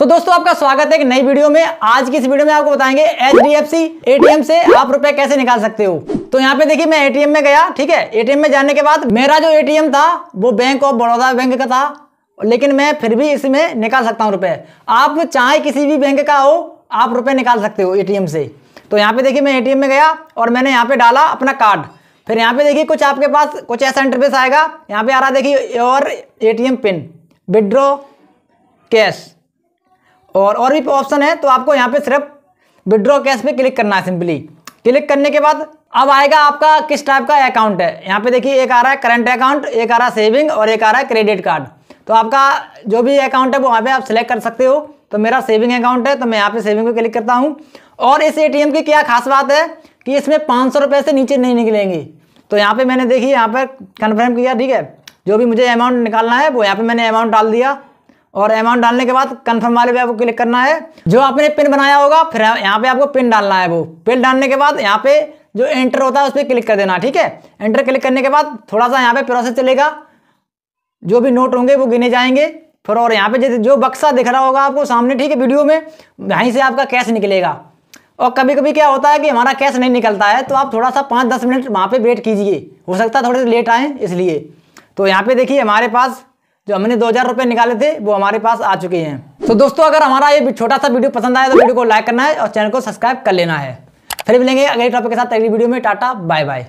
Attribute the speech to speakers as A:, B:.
A: सो so, दोस्तों आपका स्वागत है एक नई वीडियो में आज की इस वीडियो में आपको बताएंगे H D F C ATM से आप रुपए कैसे निकाल सकते हो तो यहाँ पे देखिए मैं एटीएम में गया ठीक है एटीएम में जाने के बाद मेरा जो एटीएम था वो बैंक ऑफ बड़ौदा बैंक का था लेकिन मैं फिर भी इसमें निकाल सकता हूँ रुपये आप चाहे किसी भी बैंक का हो आप रुपये निकाल सकते हो ए से तो यहाँ पे देखिए मैं ए में गया और मैंने यहाँ पे डाला अपना कार्ड फिर यहाँ पे देखिए कुछ आपके पास कुछ ऐसा इंटरफेस आएगा यहाँ पे आ रहा देखिए और ए पिन विड्रॉ कैश और और भी ऑप्शन है तो आपको यहाँ पे सिर्फ विड्रॉ कैश पे क्लिक करना है सिंपली क्लिक करने के बाद अब आएगा आपका किस टाइप का अकाउंट है यहाँ पे देखिए एक आ रहा है करंट अकाउंट एक आ रहा है सेविंग और एक आ रहा है क्रेडिट कार्ड तो आपका जो भी अकाउंट है वो वहाँ पे आप सिलेक्ट कर सकते हो तो मेरा सेविंग अकाउंट है तो मैं यहाँ पे सेविंग पे क्लिक करता हूँ और इस ए की क्या खास बात है कि इसमें पाँच सौ से नीचे नहीं निकलेंगी तो यहाँ पर मैंने देखी यहाँ पर कन्फर्म किया ठीक है जो भी मुझे अमाउंट निकालना है वो यहाँ पर मैंने अमाउंट डाल दिया और अमाउंट डालने के बाद कन्फर्म वाले पे आपको क्लिक करना है जो आपने पिन बनाया होगा फिर यहाँ पे आपको पिन डालना है वो पिन डालने के बाद यहाँ पे जो एंटर होता है उस पर क्लिक कर देना ठीक है एंटर क्लिक करने के बाद थोड़ा सा यहाँ पे प्रोसेस चलेगा जो भी नोट होंगे वो गिने जाएंगे फिर और यहाँ पे जो बक्सा दिख रहा होगा आपको सामने ठीक है वीडियो में वहीं से आपका कैश निकलेगा और कभी कभी क्या होता है कि हमारा कैश नहीं निकलता है तो आप थोड़ा सा पाँच दस मिनट वहाँ पर वेट कीजिए हो सकता है थोड़े लेट आएँ इसलिए तो यहाँ पर देखिए हमारे पास जो हमने दो हज़ार रुपए निकाले थे वो हमारे पास आ चुके हैं तो दोस्तों अगर हमारा ये छोटा सा वीडियो पसंद आया तो वीडियो को लाइक करना है और चैनल को सब्सक्राइब कर लेना है फिर मिलेंगे अगले टॉपिक के साथ अगली वीडियो में टाटा बाय बाय